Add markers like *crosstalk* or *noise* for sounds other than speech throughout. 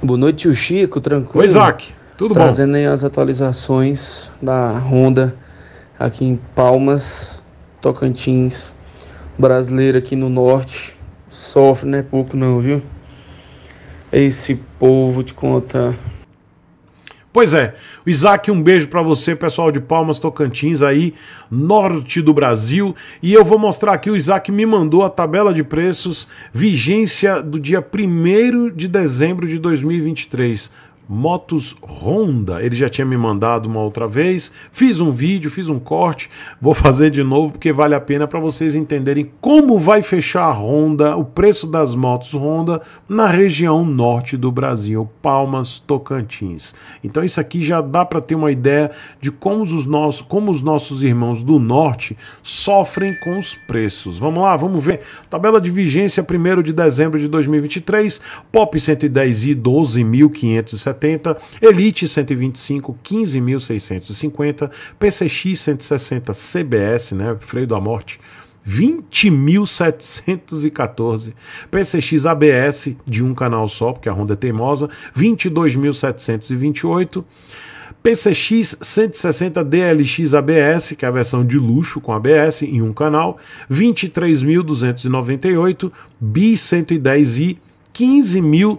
Boa noite, o Chico, tranquilo? Oi, Isaac, tudo Trazendo bom? Trazendo aí as atualizações da Honda aqui em Palmas, Tocantins, brasileiro aqui no norte, sofre, não é pouco não, viu? Esse povo te conta Pois é, o Isaac, um beijo para você, pessoal de Palmas Tocantins aí, norte do Brasil. E eu vou mostrar aqui, o Isaac me mandou a tabela de preços vigência do dia 1 de dezembro de 2023. Motos Honda. Ele já tinha me mandado uma outra vez. Fiz um vídeo, fiz um corte, vou fazer de novo porque vale a pena para vocês entenderem como vai fechar a Honda, o preço das motos Honda na região norte do Brasil, Palmas, Tocantins. Então isso aqui já dá para ter uma ideia de como os nossos, como os nossos irmãos do norte sofrem com os preços. Vamos lá, vamos ver. Tabela de vigência 1 de dezembro de 2023, Pop 110i 12.570 Elite 125, 15.650, PCX 160, CBS, né, freio da morte, 20.714. PCX ABS de um canal só, porque a Honda é teimosa, 22.728. PCX 160 DLX ABS, que é a versão de luxo com ABS em um canal, 23.298, B110i 15.000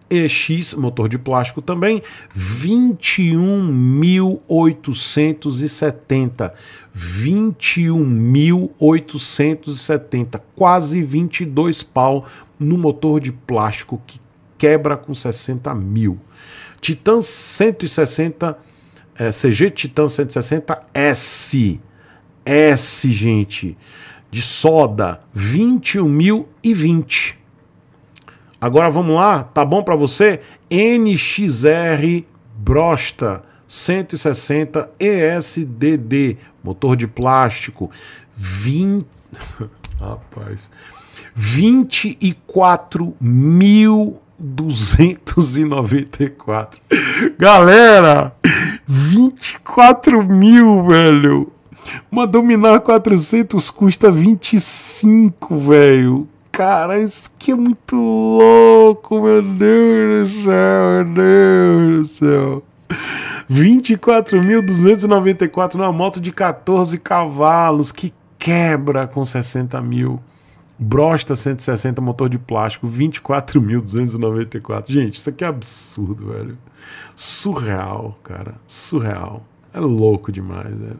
EX, motor de plástico também, 21.870. 21.870, quase 22 pau no motor de plástico que quebra com 60 mil. Titan 160, é, CG Titan 160 S. S, gente, de soda, 21.020. Agora vamos lá, tá bom para você? NXR Brosta 160 ESDD, motor de plástico, 20. *laughs* Rapaz. 24 mil 294. Galera, 24 mil, velho. Uma Dominar 400 custa 25, velho cara, isso aqui é muito louco, meu Deus do céu, meu Deus do céu. 24.294 numa moto de 14 cavalos que quebra com 60 mil. Brosta 160, motor de plástico, 24.294. Gente, isso aqui é absurdo, velho. Surreal, cara. Surreal. É louco demais, velho.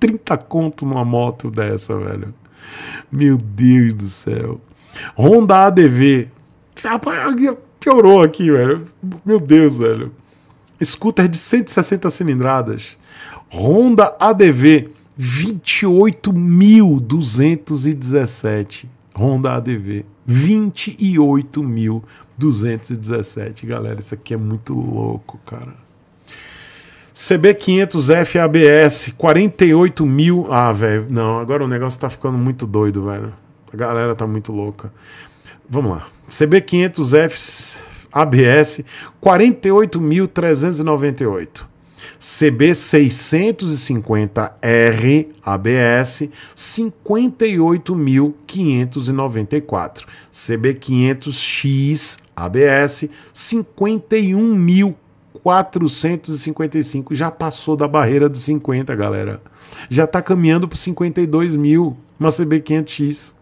30 conto numa moto dessa, velho. Meu Deus do céu. Honda ADV. Piorou aqui, velho. Meu Deus, velho. Scooter de 160 cilindradas. Honda ADV 28.217. Honda ADV 28.217. Galera, isso aqui é muito louco, cara. CB500 F 48 mil. Ah, velho, não, agora o negócio tá ficando muito doido, velho. A galera tá muito louca. Vamos lá. CB500 F ABS 48.398. CB650R ABS 58.594, CB500X ABS 51.000 455. Já passou da barreira dos 50, galera. Já está caminhando para 52 mil. Uma CB500X.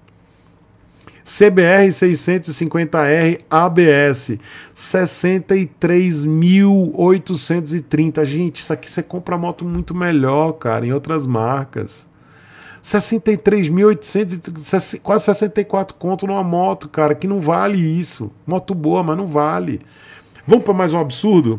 CBR 650R ABS 63.830. Gente, isso aqui você compra moto muito melhor, cara, em outras marcas. 63.800, quase 64 conto numa moto, cara, que não vale isso. Moto boa, mas não vale. Vamos para mais um absurdo?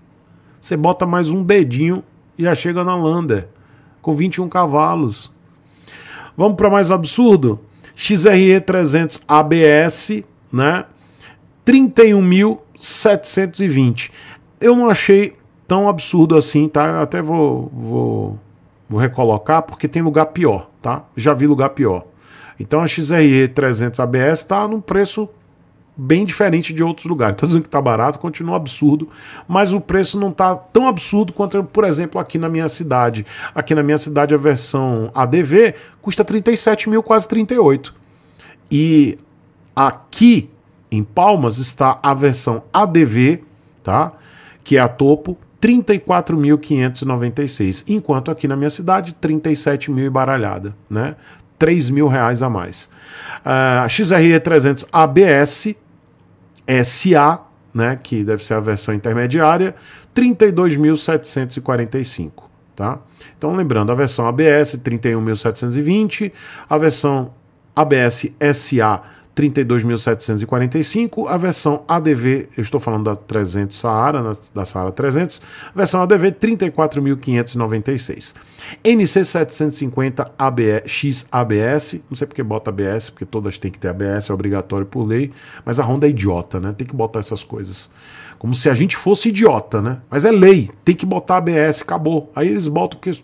Você bota mais um dedinho e já chega na Lander com 21 cavalos. Vamos para mais absurdo? XRE 300 ABS, né? 31.720. Eu não achei tão absurdo assim, tá? Até vou, vou, vou recolocar porque tem lugar pior, tá? Já vi lugar pior. Então a XRE 300 ABS está num preço bem diferente de outros lugares. Estou dizendo que está barato, continua absurdo, mas o preço não está tão absurdo quanto, por exemplo, aqui na minha cidade. Aqui na minha cidade a versão ADV custa 37 mil, quase 38. E aqui em Palmas está a versão ADV, tá? Que é a topo, 34.596, enquanto aqui na minha cidade 37 mil e baralhada, né? 3 mil reais a mais. Uh, ah, XRE300 ABS SA, né, que deve ser a versão intermediária, 32.745, tá? Então, lembrando, a versão ABS, 31.720, a versão ABS SA, 32.745, a versão ADV, eu estou falando da 300 Saara, né, da Saara 300, versão ADV 34.596. NC 750 ABS, X ABS, não sei porque bota ABS, porque todas têm que ter ABS, é obrigatório por lei, mas a Honda é idiota, né? Tem que botar essas coisas. Como se a gente fosse idiota, né? Mas é lei, tem que botar ABS, acabou. Aí eles botam que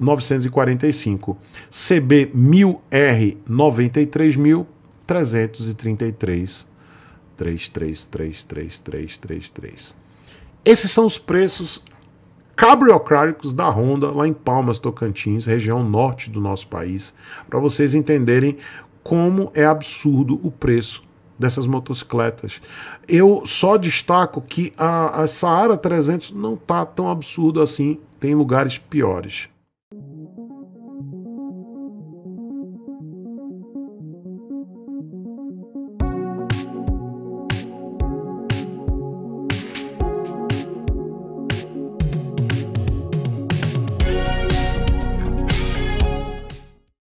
945, CB 1000R 93.333.333.333. 33333333. Esses são os preços cabriocráticos da Honda lá em Palmas, Tocantins, região norte do nosso país, para vocês entenderem como é absurdo o preço dessas motocicletas. Eu só destaco que a, a Saara 300 não tá tão absurdo assim, tem lugares piores.